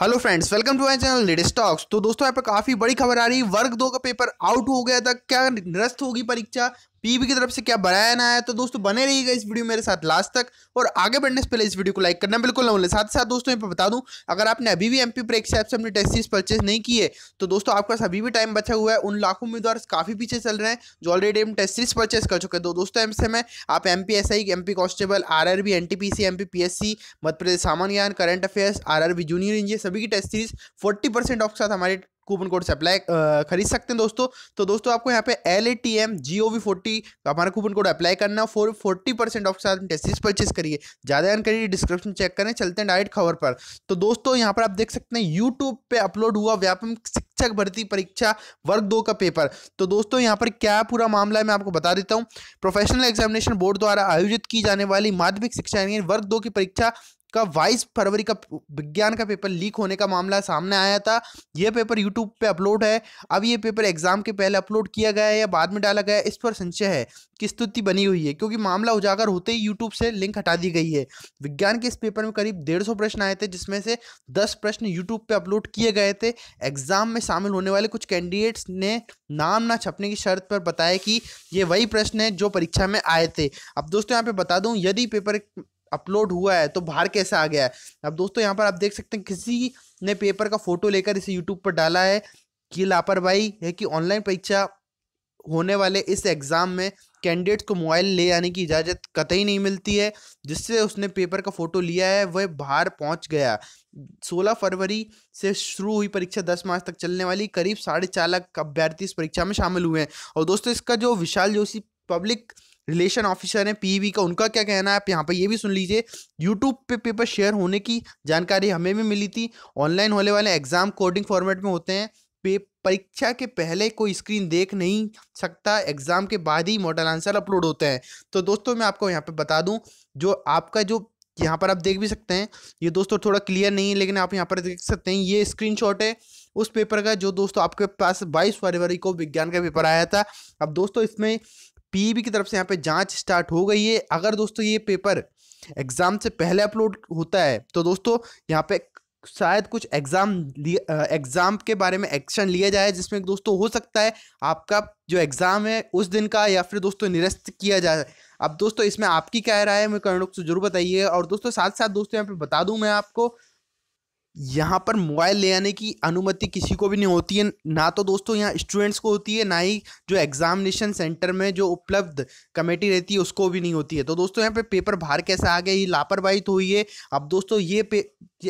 hello friends welcome to my channel ladies talks तो दोस्तों यहाँ पर काफ़ी बड़ी खबर आ रही है वर्ग दो का पेपर आउट हो गया था क्या निरस्त होगी परीक्षा पीबी की तरफ से क्या बनाया ना है तो दोस्तों बने रहिएगा इस वीडियो मेरे साथ लास्ट तक और आगे बढ़ने से पहले इस वीडियो को लाइक करना बिल्कुल ना साथ साथ दोस्तों यहाँ पर बता दूं अगर आपने अभी भी एमपी परीक्षा ऐप से अपनी टेस्ट सीरीज परचेज नहीं की है तो दोस्तों आपके पास अभी भी टाइम बचा हुआ है उन लाखों उम्मीदवार काफी पीछे चल रहे हैं जो ऑलरेडी हम टेस्ट सीरीज परचेज कर चुके हैं तो दोस्तों एम से आप M P S I M P constable R R N T P C M P P S C Madhya Pradesh सामान्य ज्ञान current affairs R R B junior engineer सभी की test series forty percent off के साथ हमारे coupon code से apply खरीद सकते हैं दोस्तों तो दोस्तों आपको यहाँ पे L A T M G O V forty हमारा कूपन कोड अप्लाई करना है फोर फोर्टी परसेंट ऑफ साथ टेस्टिस परचेज करिए ज़्यादा जानकारी डिस्क्रिप्शन चेक करें चलते हैं डायरेक्ट खबर पर तो दोस्तों यहाँ पर आप देख सकते हैं यूट्यूब पर अपलोड हुआ व्यापम शिक्षक भर्ती परीक्षा वर्ग दो का पेपर तो दोस्तों यहाँ पर क्या पूरा मामला है मैं आपको बता देता हूँ प्रोफेशनल एग्जामिनेशन बोर्ड द्वारा आयोजित की जाने वाली माध्यमिक शिक्षा यानी वर्ग दो की परीक्षा का बाईस फरवरी का विज्ञान का पेपर लीक होने का मामला सामने आया था यह पेपर यूट्यूब पे अपलोड है अब ये पेपर एग्जाम के पहले अपलोड किया गया है या बाद में डाला गया है इस पर संशय है कि स्तुति बनी हुई है क्योंकि मामला उजागर होते ही यूट्यूब से लिंक हटा दी गई है विज्ञान के इस पेपर में करीब डेढ़ सौ प्रश्न आए थे जिसमें से दस प्रश्न यूट्यूब पर अपलोड किए गए थे एग्जाम में शामिल होने वाले कुछ कैंडिडेट्स ने नाम ना छपने की शर्त पर बताया कि ये वही प्रश्न है जो परीक्षा में आए थे अब दोस्तों यहाँ पे बता दूँ यदि पेपर अपलोड हुआ है तो बाहर कैसे आ गया है अब दोस्तों यहाँ पर आप देख सकते हैं किसी ने पेपर का फोटो लेकर इसे यूट्यूब पर डाला है कि लापरवाही है कि ऑनलाइन परीक्षा होने वाले इस एग्ज़ाम में कैंडिडेट्स को मोबाइल ले आने की इजाज़त कतई नहीं मिलती है जिससे उसने पेपर का फ़ोटो लिया है वह बाहर पहुंच गया 16 फरवरी से शुरू हुई परीक्षा 10 मार्च तक चलने वाली करीब साढ़े चार लाख अभ्यर्थी इस परीक्षा में शामिल हुए हैं और दोस्तों इसका जो Vishal Joshi public relation officer हैं पीवी का उनका क्या कहना है आप यहाँ पर ये भी सुन लीजिए यूट्यूब पे पेपर शेयर होने की जानकारी हमें भी मिली थी ऑनलाइन होने वाले एग्जाम कोडिंग फॉर्मेट में होते हैं पे परीक्षा के पहले कोई स्क्रीन देख नहीं सकता एग्ज़ाम के बाद ही मॉडल आंसर अपलोड होते हैं तो दोस्तों मैं आपको यहाँ पर बता दूँ जो आपका जो यहाँ पर आप देख भी सकते हैं ये दोस्तों थोड़ा क्लियर नहीं है लेकिन आप यहाँ पर देख सकते हैं ये स्क्रीनशॉट है उस पेपर का जो दोस्तों आपके पास 22 फरवरी को विज्ञान का पेपर आया था अब दोस्तों इसमें पीईबी की तरफ से यहाँ पे जांच स्टार्ट हो गई है अगर दोस्तों ये पेपर एग्ज़ाम से पहले अपलोड होता है तो दोस्तों यहाँ पे शायद कुछ एग्ज़ाम एग्ज़ाम के बारे में एक्शन लिया जाए जिसमें दोस्तों हो सकता है आपका जो एग्ज़ाम है उस दिन का या फिर दोस्तों निरस्त किया जाए अब दोस्तों इसमें आपकी क्या राय है मुझे कमेंट बॉक्स जरूर बताइए और दोस्तों साथ साथ दोस्तों यहाँ पे बता दूं मैं आपको यहाँ पर मोबाइल ले आने की अनुमति किसी को भी नहीं होती है ना तो दोस्तों यहाँ स्टूडेंट्स को होती है ना ही जो एग्जामिनेशन सेंटर में जो उपलब्ध कमेटी रहती है उसको भी नहीं होती है तो दोस्तों यहाँ पे पेपर बाहर कैसे आ गया ये लापरवाही तो हुई है अब दोस्तों ये पे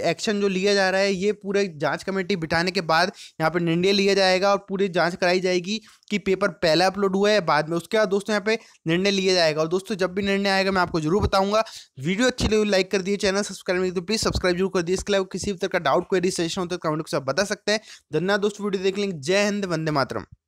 एक्शन जो लिया जा रहा है ये पूरे जांच कमेटी बिठाने के बाद यहाँ पर निर्णय लिया जाएगा और पूरी जांच कराई जाएगी कि पेपर पहले अपलोड हुआ है बाद में उसके बाद दोस्तों यहाँ पे निर्णय लिया जाएगा और दोस्तों जब भी निर्णय आएगा मैं आपको जरूर बताऊंगा वीडियो अच्छी लगी लाइक कर दिए चैनल सब्सक्राइब नहीं तो प्लीज सब्सक्राइब जरूर कर दिए इसके अलावा किसी भी तरह का डाउट कोई सजेशन होता है कमेंट को बता सकते हैं धन्यवाद दोस्तों वीडियो देख लेंगे जय हिंद वंदे मातरम